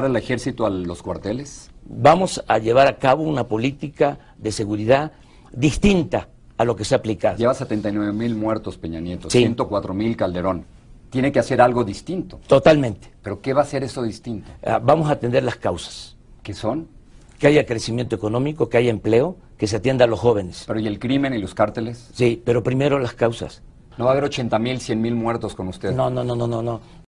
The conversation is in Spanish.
regresar al ejército a los cuarteles? Vamos a llevar a cabo una política de seguridad distinta a lo que se ha aplicado. Lleva 79 mil muertos, Peña Nieto, 104 mil Calderón. Tiene que hacer algo distinto. Totalmente. ¿Pero qué va a ser eso distinto? Ah, vamos a atender las causas. ¿Qué son? Que haya crecimiento económico, que haya empleo, que se atienda a los jóvenes. Pero ¿y el crimen y los cárteles? Sí, pero primero las causas. No va a haber 80 mil, 100 mil muertos con usted. No, no, no, no, no. no.